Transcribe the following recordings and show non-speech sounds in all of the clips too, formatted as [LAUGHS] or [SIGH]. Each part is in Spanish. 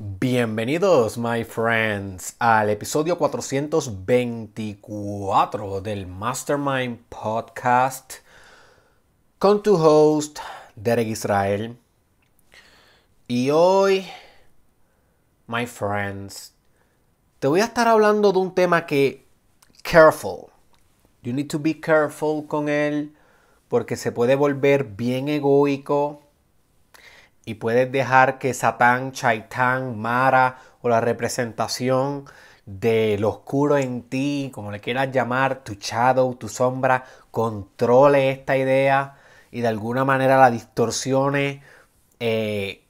Bienvenidos, my friends, al episodio 424 del Mastermind Podcast con tu host, Derek Israel. Y hoy, my friends, te voy a estar hablando de un tema que, careful, you need to be careful con él porque se puede volver bien egoico y puedes dejar que Satán, Chaitán, Mara o la representación del oscuro en ti, como le quieras llamar, tu shadow, tu sombra, controle esta idea y de alguna manera la distorsione eh,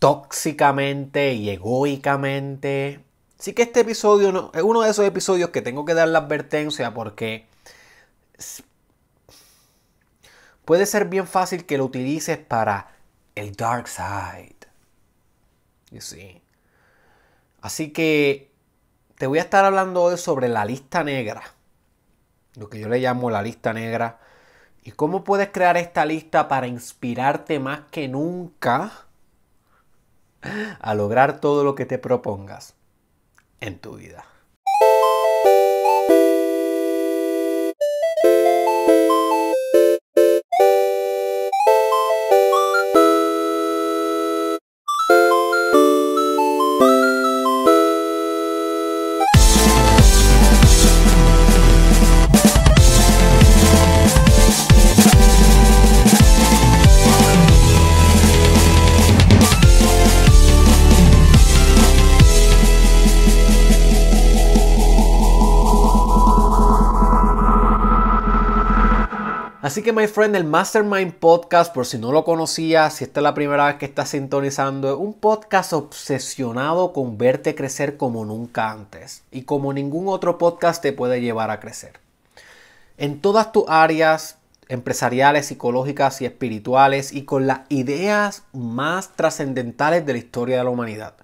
tóxicamente y egoicamente. Sí que este episodio es uno de esos episodios que tengo que dar la advertencia porque puede ser bien fácil que lo utilices para el dark side. Así que te voy a estar hablando hoy sobre la lista negra. Lo que yo le llamo la lista negra. ¿Y cómo puedes crear esta lista para inspirarte más que nunca a lograr todo lo que te propongas en tu vida? que, my friend, el Mastermind Podcast, por si no lo conocías, si esta es la primera vez que estás sintonizando, es un podcast obsesionado con verte crecer como nunca antes y como ningún otro podcast te puede llevar a crecer. En todas tus áreas empresariales, psicológicas y espirituales y con las ideas más trascendentales de la historia de la humanidad.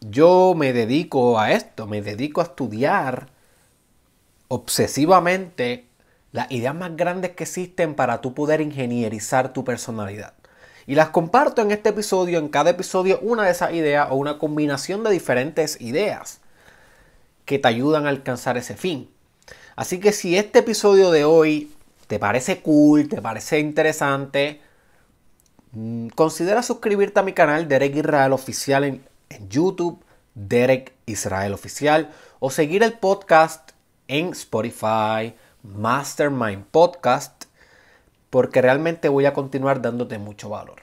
Yo me dedico a esto, me dedico a estudiar obsesivamente las ideas más grandes que existen para tú poder ingenierizar tu personalidad. Y las comparto en este episodio, en cada episodio, una de esas ideas o una combinación de diferentes ideas que te ayudan a alcanzar ese fin. Así que si este episodio de hoy te parece cool, te parece interesante, mm, considera suscribirte a mi canal Derek Israel Oficial en, en YouTube, Derek Israel Oficial, o seguir el podcast en Spotify, Mastermind Podcast, porque realmente voy a continuar dándote mucho valor.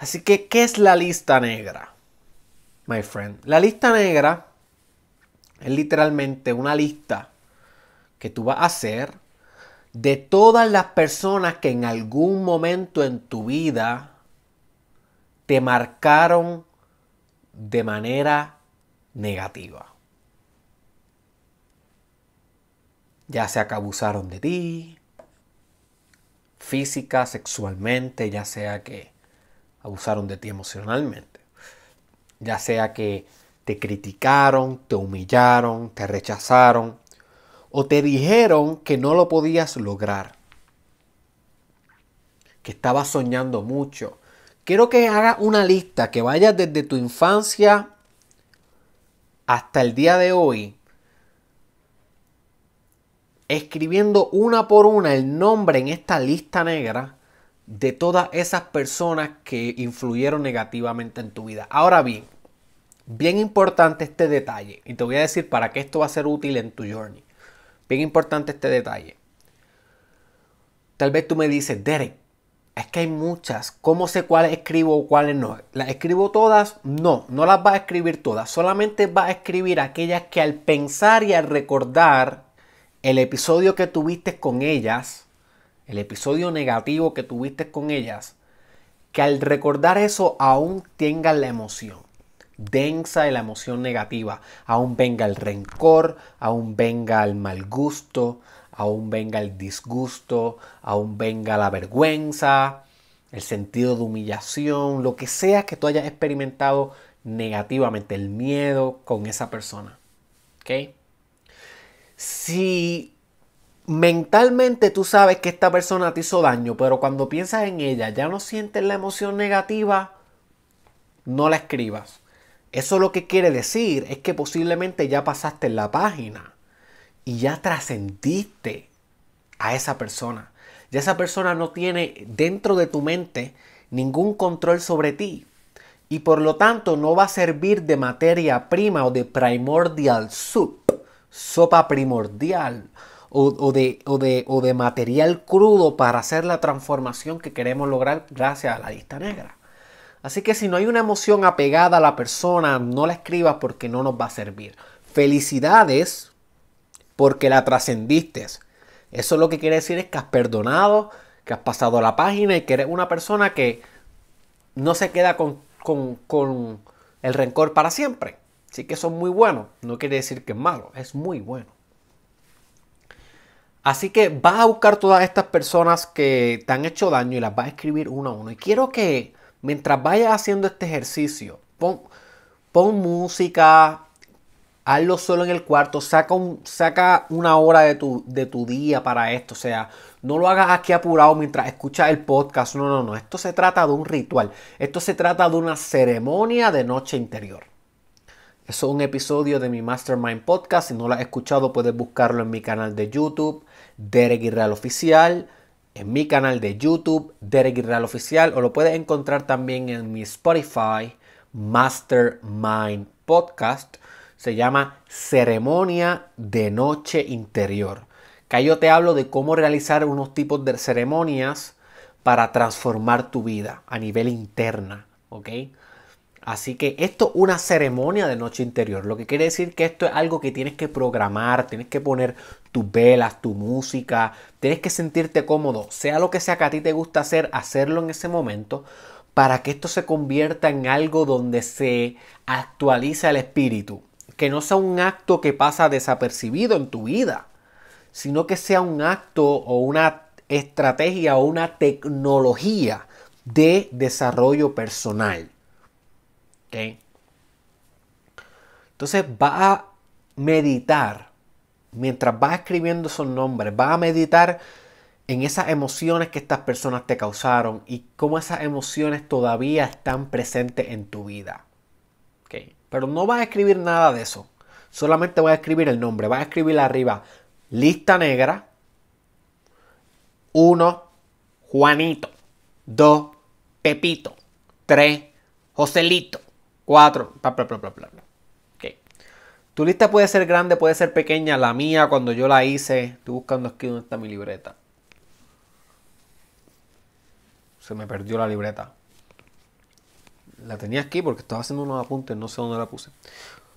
Así que, ¿qué es la lista negra? My friend, la lista negra es literalmente una lista que tú vas a hacer de todas las personas que en algún momento en tu vida te marcaron de manera negativa. ya sea que abusaron de ti, física, sexualmente, ya sea que abusaron de ti emocionalmente, ya sea que te criticaron, te humillaron, te rechazaron o te dijeron que no lo podías lograr, que estabas soñando mucho. Quiero que hagas una lista que vaya desde tu infancia hasta el día de hoy escribiendo una por una el nombre en esta lista negra de todas esas personas que influyeron negativamente en tu vida. Ahora bien, bien importante este detalle, y te voy a decir para qué esto va a ser útil en tu journey. Bien importante este detalle. Tal vez tú me dices, Derek, es que hay muchas. ¿Cómo sé cuáles escribo o cuáles no? ¿Las escribo todas? No, no las vas a escribir todas. Solamente vas a escribir aquellas que al pensar y al recordar el episodio que tuviste con ellas, el episodio negativo que tuviste con ellas, que al recordar eso aún tenga la emoción densa de la emoción negativa, aún venga el rencor, aún venga el mal gusto, aún venga el disgusto, aún venga la vergüenza, el sentido de humillación, lo que sea que tú hayas experimentado negativamente, el miedo con esa persona. ¿Ok? si mentalmente tú sabes que esta persona te hizo daño, pero cuando piensas en ella ya no sientes la emoción negativa, no la escribas. Eso lo que quiere decir es que posiblemente ya pasaste en la página y ya trascendiste a esa persona. Ya esa persona no tiene dentro de tu mente ningún control sobre ti y por lo tanto no va a servir de materia prima o de primordial soup sopa primordial o, de, material crudo para hacer la transformación que queremos lograr gracias a la lista negra. Así que si no hay una emoción apegada a la persona, no la escribas porque no nos va a servir. Felicidades porque la trascendiste. Eso lo que quiere decir es que has perdonado, que has pasado la página y que eres una persona que no se queda con el rencor para siempre. Sí que son muy buenos, no quiere decir que es malo, es muy bueno. Así que vas a buscar todas estas personas que te han hecho daño y las vas a escribir uno a uno. Y quiero que mientras vayas haciendo este ejercicio, pon, música, hazlo solo en el cuarto, saca, saca una hora de tu, de tu, día para esto, o sea, no lo hagas aquí apurado mientras escuchas el podcast, no, no, no, esto se trata de un ritual, esto se trata de una ceremonia de noche interior. Es un episodio de mi Mastermind Podcast. Si no lo has escuchado, puedes buscarlo en mi canal de YouTube, Derek Irreal Oficial. En mi canal de YouTube, Derek Irreal Oficial. O lo puedes encontrar también en mi Spotify, Mastermind Podcast. Se llama Ceremonia de Noche Interior. Que yo te hablo de cómo realizar unos tipos de ceremonias para transformar tu vida a nivel interna. ¿Ok? Así que esto es una ceremonia de noche interior, lo que quiere decir que esto es algo que tienes que programar, tienes que poner tus velas, tu música, tienes que sentirte cómodo, sea lo que sea que a ti te gusta hacer, hacerlo en ese momento para que esto se convierta en algo donde se actualiza el espíritu, que no sea un acto que pasa desapercibido en tu vida, sino que sea un acto o una estrategia o una tecnología de desarrollo personal. ¿okay? Entonces va a meditar, mientras va escribiendo esos nombres, va a meditar en esas emociones que estas personas te causaron y cómo esas emociones todavía están presentes en tu vida. Pero no va a escribir nada de eso. Solamente va a escribir el nombre. va a escribir arriba lista negra. 1. Juanito. 2. Pepito. 3. Joselito. Cuatro. Tu lista puede ser grande, puede ser pequeña. La mía, cuando yo la hice, estoy buscando aquí donde está mi libreta. Se me perdió la libreta. La tenía aquí porque estaba haciendo unos apuntes, no sé dónde la puse.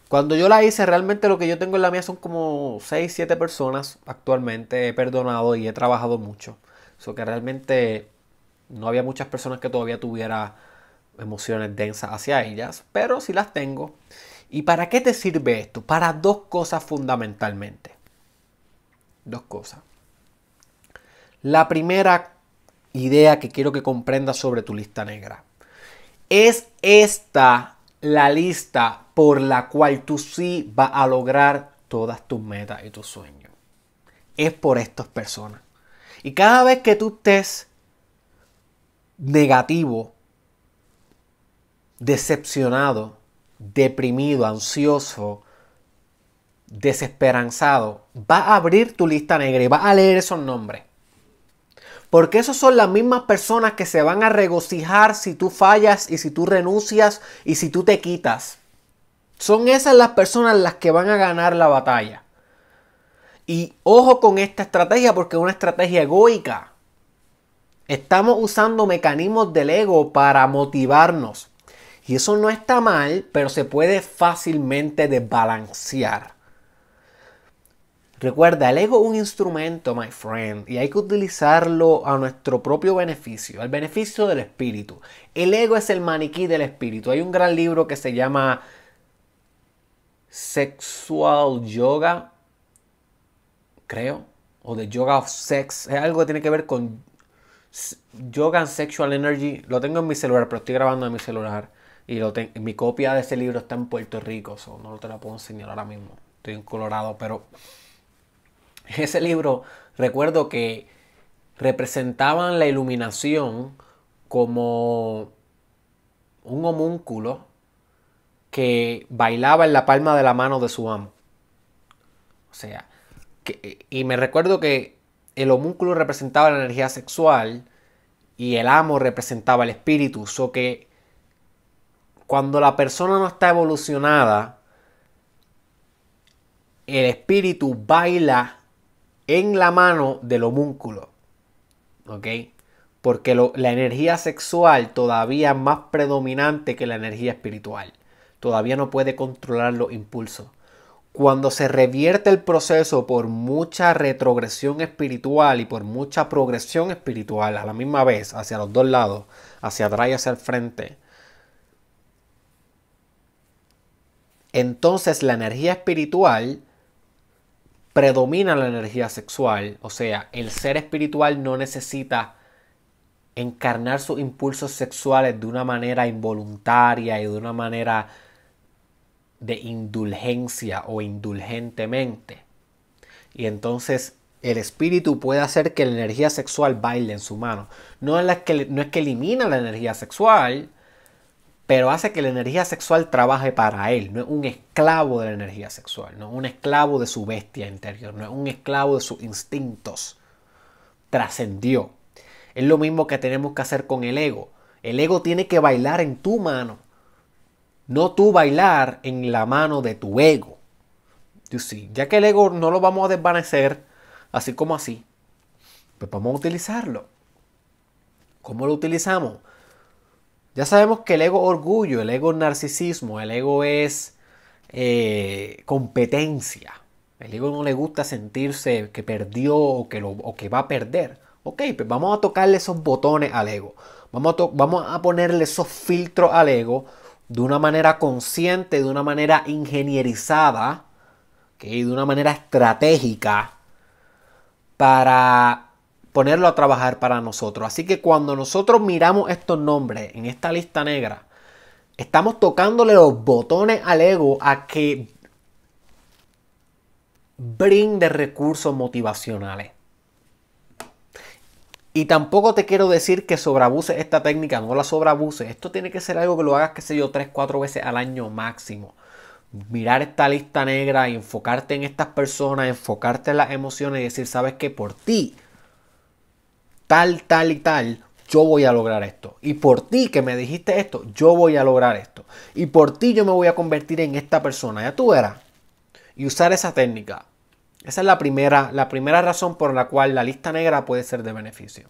Cuando yo la hice, realmente lo que yo tengo en la mía son como 6, 7 personas actualmente. He perdonado y he trabajado mucho. Eso que realmente no había muchas personas que todavía tuviera emociones densas hacia ellas, pero sí las tengo. ¿Y para qué te sirve esto? Para dos cosas fundamentalmente. Dos cosas. La primera idea que quiero que comprendas sobre tu lista negra. Es esta la lista por la cual tú sí vas a lograr todas tus metas y tus sueños. Es por estas personas. Y cada vez que tú estés negativo decepcionado, deprimido, ansioso, desesperanzado, va a abrir tu lista negra y vas a leer esos nombres. Porque esos son las mismas personas que se van a regocijar si tú fallas y si tú renuncias y si tú te quitas. Son esas las personas las que van a ganar la batalla. Y ojo con esta estrategia porque es una estrategia egoica. Estamos usando mecanismos del ego para motivarnos. Y eso no está mal, pero se puede fácilmente desbalancear. Recuerda, el ego es un instrumento, my friend, y hay que utilizarlo a nuestro propio beneficio, al beneficio del espíritu. El ego es el maniquí del espíritu. Hay un gran libro que se llama Sexual Yoga, creo, o The Yoga of Sex. Es algo que tiene que ver con Yoga and Sexual Energy. Lo tengo en mi celular, pero estoy grabando en mi celular. Y mi copia de ese libro está en Puerto Rico, so no te la puedo enseñar ahora mismo. Estoy en Colorado, pero [LAUGHS] ese libro recuerdo que representaban la iluminación como un homúnculo que bailaba en la palma de la mano de su amo. O sea, y me recuerdo que el homúnculo representaba la energía sexual y el amo representaba el espíritu, so que cuando la persona no está evolucionada, el espíritu baila en la mano del homúnculo. ¿Ok? Porque la energía sexual todavía es más predominante que la energía espiritual. Todavía no puede controlar los impulsos. Cuando se revierte el proceso por mucha retrogresión espiritual y por mucha progresión espiritual a la misma vez, hacia los dos lados, hacia atrás y hacia el frente, entonces la energía espiritual predomina la energía sexual, o sea, el ser espiritual no necesita encarnar sus impulsos sexuales de una manera involuntaria y de una manera de indulgencia o indulgentemente. Y entonces el espíritu puede hacer que la energía sexual baile en su mano. No es, que, no es que elimina la energía sexual, pero hace que la energía sexual trabaje para él. No es un esclavo de la energía sexual, no es un esclavo de su bestia interior, no es un esclavo de sus instintos. Trascendió. Es lo mismo que tenemos que hacer con el ego. El ego tiene que bailar en tu mano, no tú bailar en la mano de tu ego. Ya que el ego no lo vamos a desvanecer así como así, pues vamos a utilizarlo. ¿Cómo lo utilizamos? Ya sabemos que el ego orgullo, el ego narcisismo, el ego es eh, competencia. El ego no le gusta sentirse que perdió o que, va a perder. Ok, pues vamos a tocarle esos botones al ego. Vamos a, ponerle esos filtros al ego de una manera consciente, de una manera ingenierizada, de una manera estratégica para ponerlo a trabajar para nosotros. Así que cuando nosotros miramos estos nombres en esta lista negra, estamos tocándole los botones al ego a que brinde recursos motivacionales. Y tampoco te quiero decir que sobreabuses esta técnica, no la sobreabuses. Esto tiene que ser algo que lo hagas, qué sé yo, tres, cuatro veces al año máximo. Mirar esta lista negra enfocarte en estas personas, enfocarte en las emociones y decir, sabes que por ti tal, tal y tal, yo voy a lograr esto. Y por ti que me dijiste esto, yo voy a lograr esto. Y por ti yo me voy a convertir en esta persona. Ya tú eras Y usar esa técnica. Esa es la primera, la primera razón por la cual la lista negra puede ser de beneficio.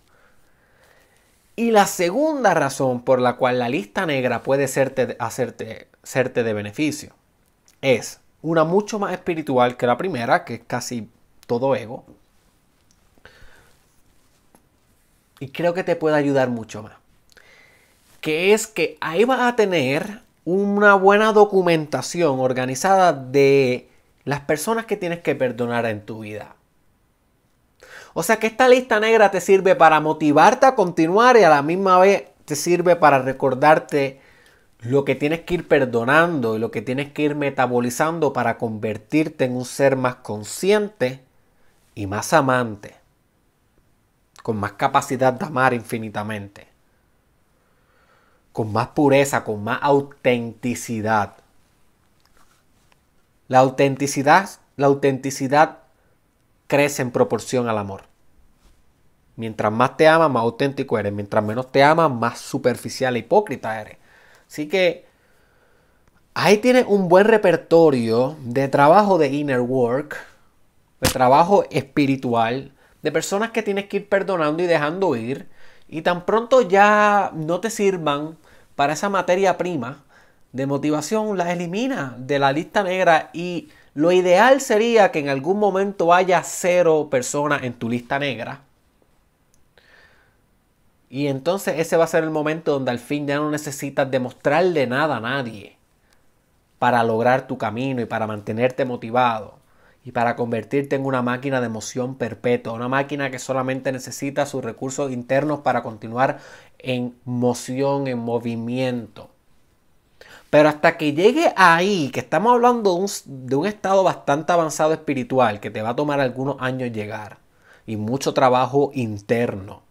Y la segunda razón por la cual la lista negra puede serte, hacerte, serte de beneficio es una mucho más espiritual que la primera, que es casi todo ego, y creo que te puede ayudar mucho más. Que es que ahí vas a tener una buena documentación organizada de las personas que tienes que perdonar en tu vida. O sea que esta lista negra te sirve para motivarte a continuar y a la misma vez te sirve para recordarte lo que tienes que ir perdonando y lo que tienes que ir metabolizando para convertirte en un ser más consciente y más amante con más capacidad de amar infinitamente, con más pureza, con más autenticidad. La autenticidad, la autenticidad crece en proporción al amor. Mientras más te ama. más auténtico eres. Mientras menos te ama. más superficial e hipócrita eres. Así que ahí tienes un buen repertorio de trabajo de inner work, de trabajo espiritual, de personas que tienes que ir perdonando y dejando ir. Y tan pronto ya no te sirvan para esa materia prima de motivación, las elimina de la lista negra. Y lo ideal sería que en algún momento haya cero personas en tu lista negra. Y entonces ese va a ser el momento donde al fin ya no necesitas demostrarle nada a nadie para lograr tu camino y para mantenerte motivado y para convertirte en una máquina de emoción perpetua, una máquina que solamente necesita sus recursos internos para continuar en moción, en movimiento. Pero hasta que llegue ahí, que estamos hablando de un, estado bastante avanzado espiritual, que te va a tomar algunos años llegar, y mucho trabajo interno,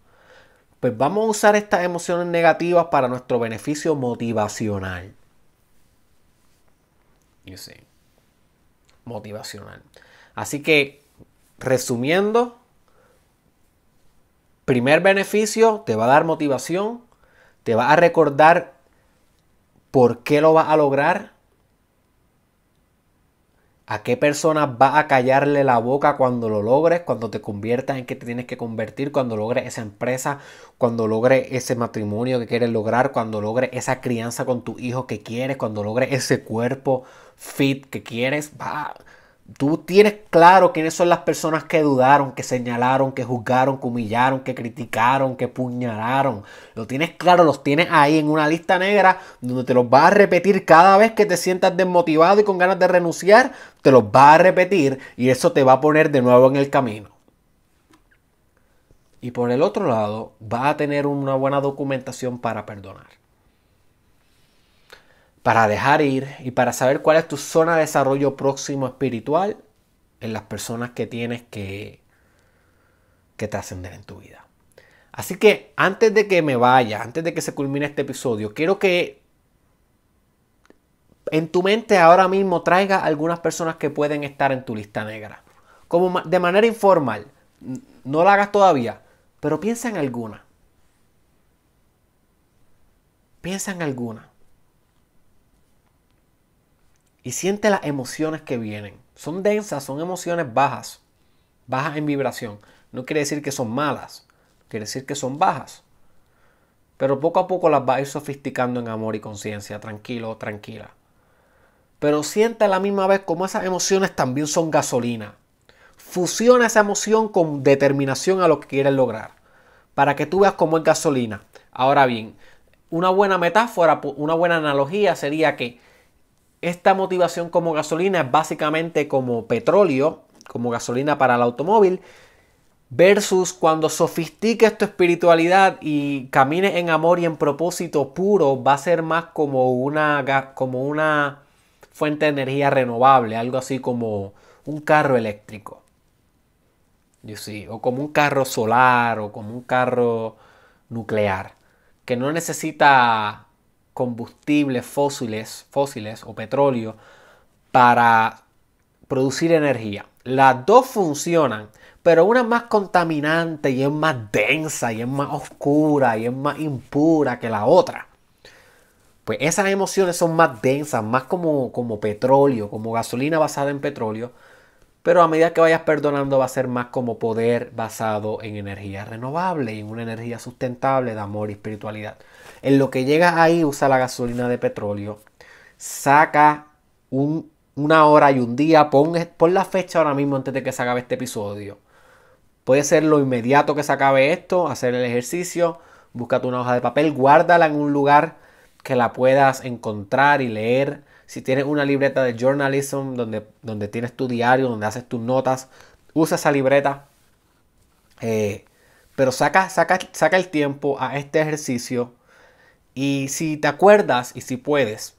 pues vamos a usar estas emociones negativas para nuestro beneficio motivacional. You see motivacional. Así que, resumiendo, primer beneficio, te va a dar motivación, te va a recordar por qué lo vas a lograr, ¿A qué persona va a callarle la boca cuando lo logres, cuando te conviertas en que te tienes que convertir, cuando logres esa empresa, cuando logres ese matrimonio que quieres lograr, cuando logres esa crianza con tu hijo que quieres, cuando logres ese cuerpo fit que quieres? va? tú tienes claro quiénes son las personas que dudaron, que señalaron, que juzgaron, que humillaron, que criticaron, que puñalaron. Lo tienes claro, los tienes ahí en una lista negra donde te los vas a repetir cada vez que te sientas desmotivado y con ganas de renunciar, te los vas a repetir y eso te va a poner de nuevo en el camino. Y por el otro lado, va a tener una buena documentación para perdonar para dejar ir y para saber cuál es tu zona de desarrollo próximo espiritual en las personas que tienes que, que trascender en tu vida. Así que antes de que me vaya, antes de que se culmine este episodio, quiero que en tu mente ahora mismo traiga algunas personas que pueden estar en tu lista negra. Como de manera informal, no la hagas todavía, pero piensa en alguna. Piensa en alguna y siente las emociones que vienen. Son densas, son emociones bajas, bajas en vibración. No quiere decir que son malas, quiere decir que son bajas. Pero poco a poco las va a ir sofisticando en amor y conciencia, tranquilo, tranquila. Pero siente a la misma vez como esas emociones también son gasolina. Fusiona esa emoción con determinación a lo que quieres lograr. Para que tú veas cómo es gasolina. Ahora bien, una buena metáfora, una buena analogía sería que esta motivación como gasolina es básicamente como petróleo, como gasolina para el automóvil, versus cuando sofistiques tu espiritualidad y camines en amor y en propósito puro, va a ser más como una, como una fuente de energía renovable, algo así como un carro eléctrico. o como un carro solar o como un carro nuclear, que no necesita combustibles fósiles, fósiles o petróleo para producir energía. Las dos funcionan, pero una es más contaminante y es más densa y es más oscura y es más impura que la otra. Pues esas emociones son más densas, más como, como petróleo, como gasolina basada en petróleo pero a medida que vayas perdonando va a ser más como poder basado en energía renovable y en una energía sustentable de amor y espiritualidad. En lo que llegas ahí usa la gasolina de petróleo, saca una hora y un día, pon, la fecha ahora mismo antes de que se acabe este episodio. Puede ser lo inmediato que se acabe esto, hacer el ejercicio, búscate una hoja de papel, guárdala en un lugar que la puedas encontrar y leer si tienes una libreta de journalism donde, donde tienes tu diario, donde haces tus notas, usa esa libreta. Eh, pero saca, saca, saca el tiempo a este ejercicio. Y si te acuerdas y si puedes,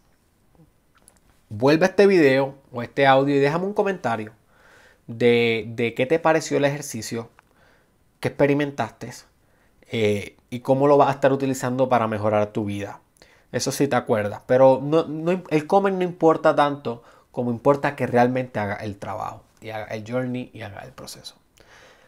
vuelve a este video o este audio y déjame un comentario de, de qué te pareció el ejercicio, qué experimentaste eh, y cómo lo vas a estar utilizando para mejorar tu vida. Eso sí te acuerdas. Pero el comer no importa tanto como importa que realmente haga el trabajo y haga el journey y haga el proceso.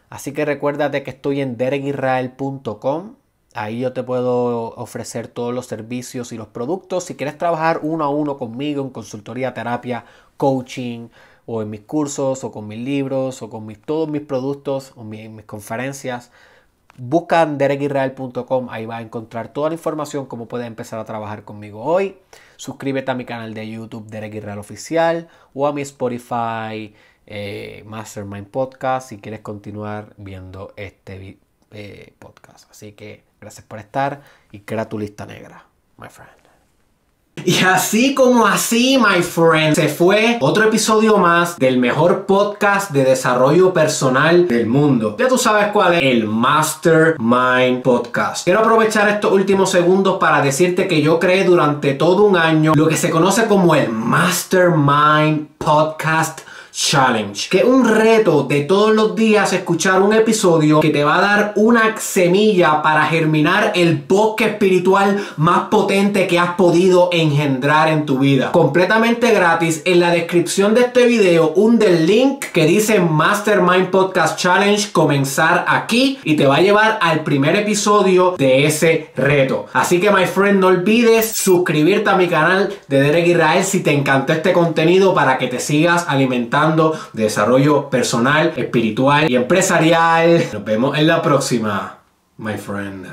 Así que recuérdate que estoy en derekisrael.com. Ahí yo te puedo ofrecer todos los servicios y los productos. Si quieres trabajar uno a uno conmigo en consultoría, terapia, coaching o en mis cursos o con mis libros o con mis, todos mis productos o mis conferencias, Buscan dereguirreal.com, ahí vas a encontrar toda la información, como puedes empezar a trabajar conmigo hoy. Suscríbete a mi canal de YouTube Derek Israel Oficial o a mi Spotify eh, Mastermind Podcast si quieres continuar viendo este eh, podcast. Así que gracias por estar y crea tu lista negra, my friend. Y así como así, my friend, se fue otro episodio más del mejor podcast de desarrollo personal del mundo. Ya tú sabes cuál es el Mastermind Podcast. Quiero aprovechar estos últimos segundos para decirte que yo creé durante todo un año lo que se conoce como el Mastermind Podcast Challenge, que es un reto de todos los días escuchar un episodio que te va a dar una semilla para germinar el bosque espiritual más potente que has podido engendrar en tu vida. Completamente gratis, en la descripción de este video un del link que dice Mastermind Podcast Challenge comenzar aquí y te va a llevar al primer episodio de ese reto. Así que my friend, no olvides suscribirte a mi canal de Derek Israel si te encantó este contenido para que te sigas alimentando de desarrollo personal, espiritual y empresarial. Nos vemos en la próxima, my friend.